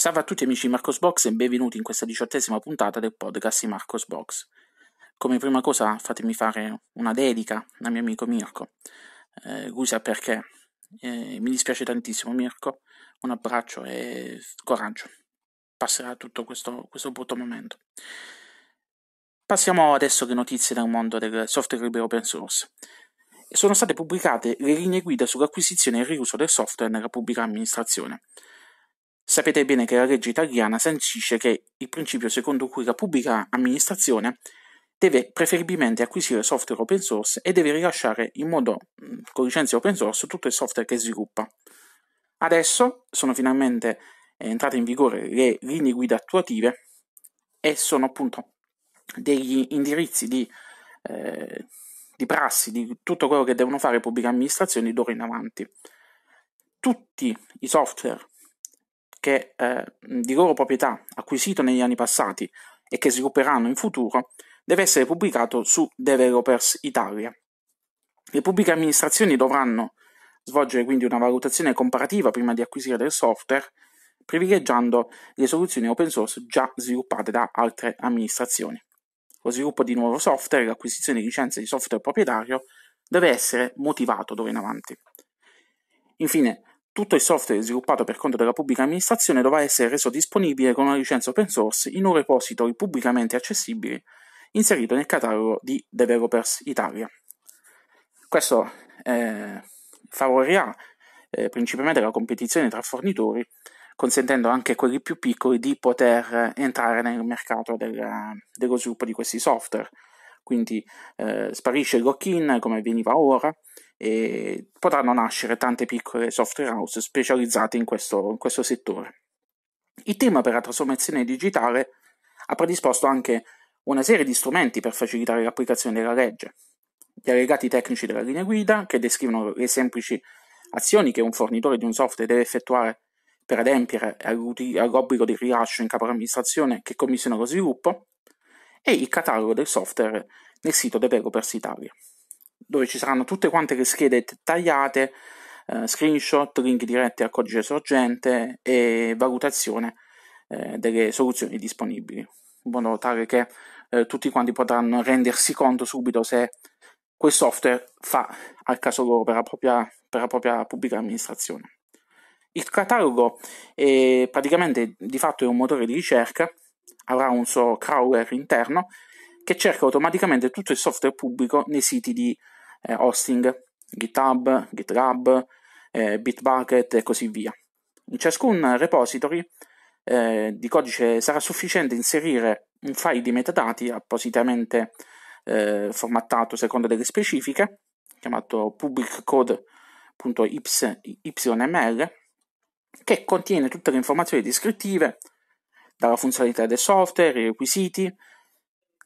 Salve a tutti amici di Marcos Box e benvenuti in questa diciottesima puntata del podcast di Marcos Box. Come prima cosa fatemi fare una dedica al mio amico Mirko. Eh, lui sa perché. Eh, mi dispiace tantissimo Mirko, un abbraccio e coraggio. Passerà tutto questo, questo brutto momento. Passiamo adesso alle notizie dal mondo del software libero open source. Sono state pubblicate le linee guida sull'acquisizione e il riuso del software nella pubblica amministrazione. Sapete bene che la legge italiana sancisce che il principio secondo cui la pubblica amministrazione deve preferibilmente acquisire software open source e deve rilasciare in modo mm, con licenze open source tutto il software che sviluppa. Adesso sono finalmente eh, entrate in vigore le linee guida attuative e sono appunto degli indirizzi di, eh, di prassi di tutto quello che devono fare le pubbliche amministrazioni d'ora in avanti. Tutti i software che eh, di loro proprietà acquisito negli anni passati e che svilupperanno in futuro deve essere pubblicato su Developers Italia. Le pubbliche amministrazioni dovranno svolgere quindi una valutazione comparativa prima di acquisire del software, privilegiando le soluzioni open source già sviluppate da altre amministrazioni. Lo sviluppo di nuovo software e l'acquisizione di licenze di software proprietario deve essere motivato d'ora in avanti. Infine, tutto il software sviluppato per conto della pubblica amministrazione dovrà essere reso disponibile con una licenza open source in un repository pubblicamente accessibile inserito nel catalogo di Developers Italia. Questo eh, favorirà eh, principalmente la competizione tra fornitori, consentendo anche a quelli più piccoli di poter entrare nel mercato del, dello sviluppo di questi software. Quindi eh, sparisce il lock-in come veniva ora, e potranno nascere tante piccole software house specializzate in questo, in questo settore. Il team per la trasformazione digitale ha predisposto anche una serie di strumenti per facilitare l'applicazione della legge, gli allegati tecnici della linea guida che descrivono le semplici azioni che un fornitore di un software deve effettuare per adempiere all'obbligo di rilascio in capo all'amministrazione che commissiona lo sviluppo e il catalogo del software nel sito Developers Italia dove ci saranno tutte quante le schede dettagliate, eh, screenshot, link diretti al codice sorgente e valutazione eh, delle soluzioni disponibili, in modo tale che eh, tutti quanti potranno rendersi conto subito se quel software fa al caso loro per la propria, per la propria pubblica amministrazione. Il catalogo è praticamente di fatto è un motore di ricerca, avrà un suo crawler interno che cerca automaticamente tutto il software pubblico nei siti di eh, hosting, GitHub, GitLab, eh, Bitbucket e così via. In ciascun repository eh, di codice sarà sufficiente inserire un file di metadati appositamente eh, formattato secondo delle specifiche, chiamato publiccode.yml, che contiene tutte le informazioni descrittive, dalla funzionalità del software, i requisiti,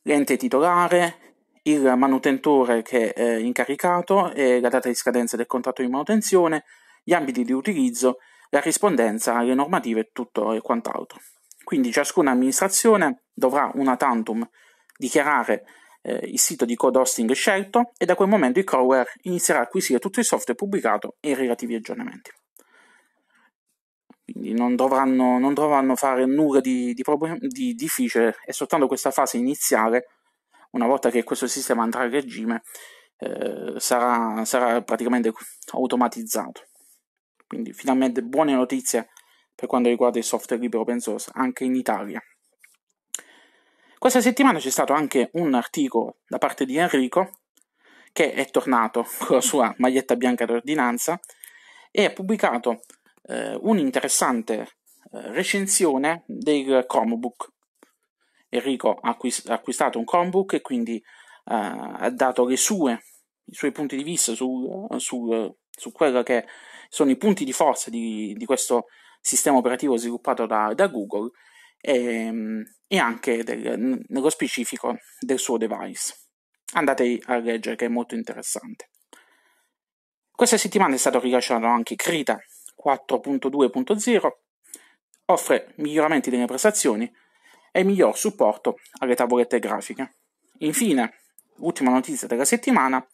l'ente titolare, il manutentore che è incaricato e la data di scadenza del contratto di manutenzione, gli ambiti di utilizzo, la rispondenza alle normative tutto e quant'altro. Quindi ciascuna amministrazione dovrà una tantum dichiarare eh, il sito di code hosting scelto e da quel momento il crawler inizierà a acquisire tutto il software pubblicato e i relativi aggiornamenti. Quindi non dovranno, non dovranno fare nulla di, di, problem- di difficile, è soltanto questa fase iniziale una volta che questo sistema andrà a regime, eh, sarà, sarà praticamente automatizzato. Quindi finalmente buone notizie per quanto riguarda il software libero open source anche in Italia. Questa settimana c'è stato anche un articolo da parte di Enrico che è tornato con la sua maglietta bianca d'ordinanza e ha pubblicato eh, un'interessante eh, recensione del Chromebook Enrico ha acquistato un Chromebook e quindi eh, ha dato sue, i suoi punti di vista su, su, su quello che sono i punti di forza di, di questo sistema operativo sviluppato da, da Google e, ehm, e anche del, nello specifico del suo device. Andate a leggere che è molto interessante. Questa settimana è stato rilasciato anche Krita 4.2.0, offre miglioramenti delle prestazioni e miglior supporto alle tavolette grafiche. Infine, ultima notizia della settimana,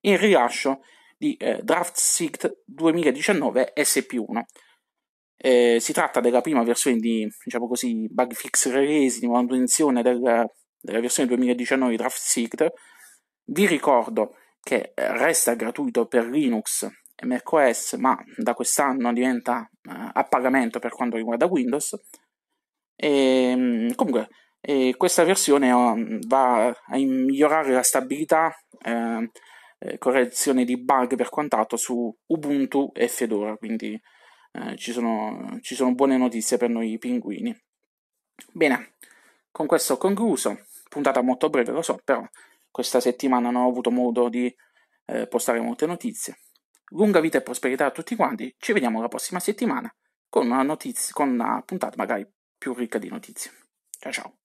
il rilascio di eh, Draft 2019 SP1. Eh, si tratta della prima versione di, diciamo così, bug fix release di manutenzione della, della versione 2019 di Draft Vi ricordo che resta gratuito per Linux e macOS, ma da quest'anno diventa eh, a pagamento per quanto riguarda Windows. E, ehm, comunque, e eh, questa versione oh, va a migliorare la stabilità, ehm, eh, correzione di bug per quant'altro su Ubuntu e Fedora, quindi eh, ci, sono, ci, sono, buone notizie per noi pinguini. Bene, con questo ho concluso, puntata molto breve lo so, però questa settimana non ho avuto modo di eh, postare molte notizie. Lunga vita e prosperità a tutti quanti, ci vediamo la prossima settimana con una, notizia, con una puntata magari più ricca di notizie. Ciao ciao!